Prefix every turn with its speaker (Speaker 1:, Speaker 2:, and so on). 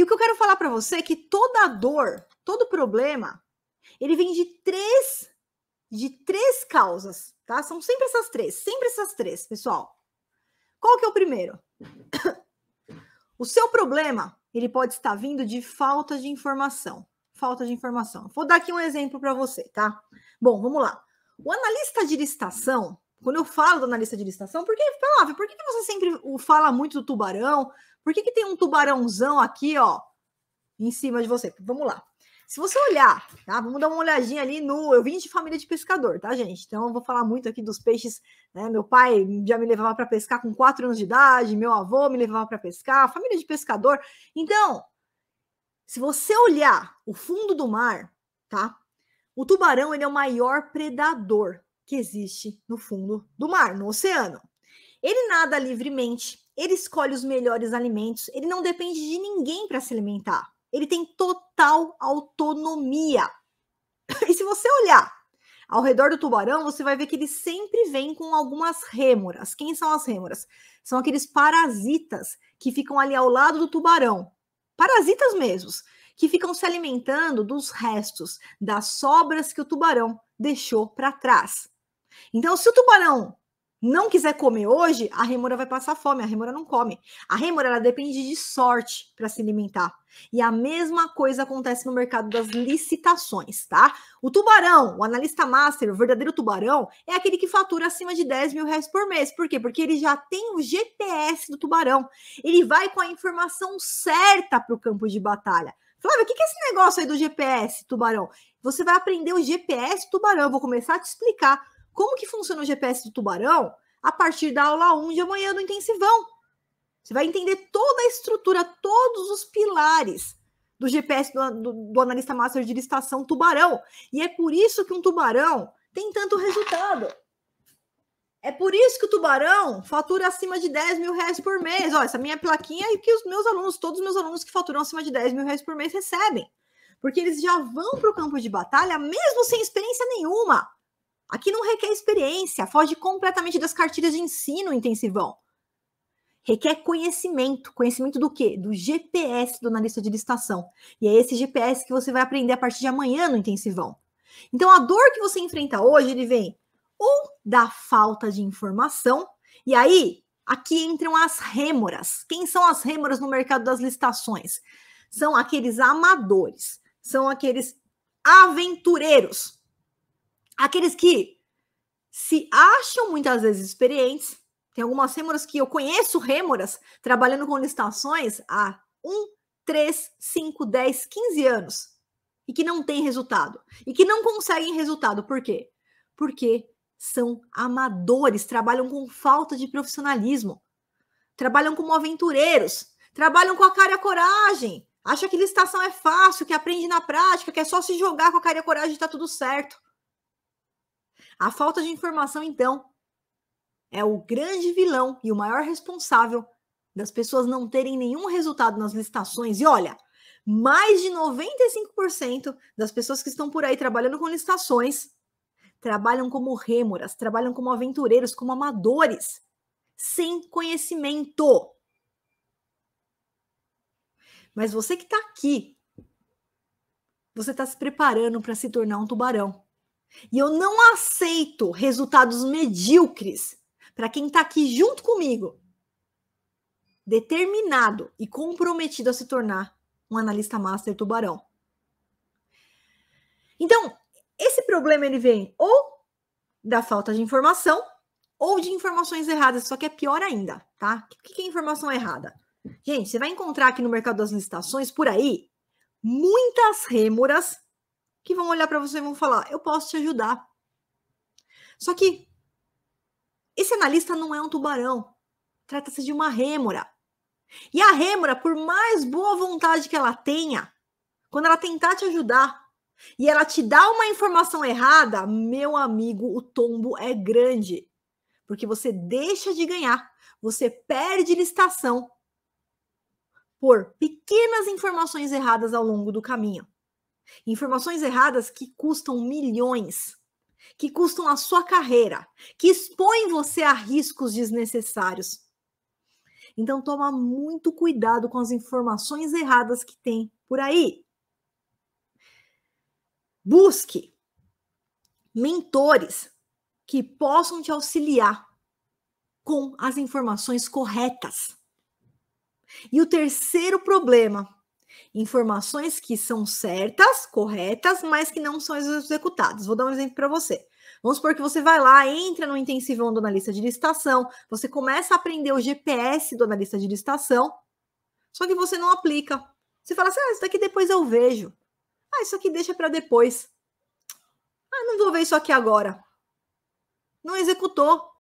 Speaker 1: E o que eu quero falar para você é que toda dor, todo problema, ele vem de três de três causas, tá? São sempre essas três, sempre essas três, pessoal. Qual que é o primeiro? O seu problema, ele pode estar vindo de falta de informação. Falta de informação. Vou dar aqui um exemplo para você, tá? Bom, vamos lá. O analista de licitação, quando eu falo do analista de licitação, porque, Flávio, por que você sempre fala muito do tubarão? Por que, que tem um tubarãozão aqui, ó, em cima de você? Vamos lá. Se você olhar, tá? Vamos dar uma olhadinha ali no. Eu vim de família de pescador, tá, gente? Então eu vou falar muito aqui dos peixes. Né? Meu pai já me levava para pescar com quatro anos de idade, meu avô me levava para pescar, família de pescador. Então, se você olhar o fundo do mar, tá? O tubarão ele é o maior predador que existe no fundo do mar, no oceano. Ele nada livremente, ele escolhe os melhores alimentos, ele não depende de ninguém para se alimentar. Ele tem total autonomia. E se você olhar ao redor do tubarão, você vai ver que ele sempre vem com algumas rêmoras. Quem são as rêmoras? São aqueles parasitas que ficam ali ao lado do tubarão. Parasitas mesmos, que ficam se alimentando dos restos, das sobras que o tubarão deixou para trás. Então, se o tubarão não quiser comer hoje, a remora vai passar fome, a remora não come. A remora ela depende de sorte para se alimentar. E a mesma coisa acontece no mercado das licitações, tá? O tubarão, o analista master, o verdadeiro tubarão, é aquele que fatura acima de 10 mil reais por mês. Por quê? Porque ele já tem o GPS do tubarão. Ele vai com a informação certa para o campo de batalha. Flávio, o que é esse negócio aí do GPS, tubarão? Você vai aprender o GPS tubarão, eu vou começar a te explicar como que funciona o GPS do tubarão a partir da aula 1 de amanhã do intensivão. Você vai entender toda a estrutura, todos os pilares do GPS do, do, do analista master de licitação tubarão. E é por isso que um tubarão tem tanto resultado. É por isso que o tubarão fatura acima de 10 mil reais por mês. Olha, essa minha plaquinha é que os meus alunos, todos os meus alunos que faturam acima de 10 mil reais por mês recebem. Porque eles já vão para o campo de batalha, mesmo sem experiência nenhuma. Aqui não requer experiência, foge completamente das cartilhas de ensino intensivão. Requer conhecimento. Conhecimento do quê? Do GPS do analista de licitação. E é esse GPS que você vai aprender a partir de amanhã no intensivão. Então, a dor que você enfrenta hoje, ele vem ou da falta de informação, e aí aqui entram as rêmoras. Quem são as rêmoras no mercado das licitações? São aqueles amadores, são aqueles aventureiros Aqueles que se acham muitas vezes experientes, tem algumas rêmoras que eu conheço rêmoras trabalhando com licitações há 1, 3, 5, 10, 15 anos e que não tem resultado e que não conseguem resultado. Por quê? Porque são amadores, trabalham com falta de profissionalismo, trabalham como aventureiros, trabalham com a cara e a coragem, acha que licitação é fácil, que aprende na prática, que é só se jogar com a cara e a coragem e tá tudo certo. A falta de informação, então, é o grande vilão e o maior responsável das pessoas não terem nenhum resultado nas licitações. E olha, mais de 95% das pessoas que estão por aí trabalhando com licitações trabalham como rêmoras, trabalham como aventureiros, como amadores, sem conhecimento. Mas você que está aqui, você está se preparando para se tornar um tubarão. E eu não aceito resultados medíocres para quem está aqui junto comigo, determinado e comprometido a se tornar um analista master tubarão. Então, esse problema ele vem ou da falta de informação ou de informações erradas, só que é pior ainda, tá? O que é informação errada? Gente, você vai encontrar aqui no mercado das licitações, por aí, muitas rêmoras que vão olhar para você e vão falar: eu posso te ajudar. Só que esse analista não é um tubarão. Trata-se de uma rêmora. E a rêmora, por mais boa vontade que ela tenha, quando ela tentar te ajudar e ela te dá uma informação errada, meu amigo, o tombo é grande. Porque você deixa de ganhar, você perde licitação por pequenas informações erradas ao longo do caminho. Informações erradas que custam milhões, que custam a sua carreira, que expõem você a riscos desnecessários. Então toma muito cuidado com as informações erradas que tem por aí. Busque mentores que possam te auxiliar com as informações corretas. E o terceiro problema Informações que são certas, corretas, mas que não são executadas. Vou dar um exemplo para você. Vamos supor que você vai lá, entra no intensivão do analista de licitação, você começa a aprender o GPS do analista de licitação, só que você não aplica. Você fala assim: ah, isso daqui depois eu vejo. Ah, isso aqui deixa para depois. Ah, não vou ver isso aqui agora. Não executou.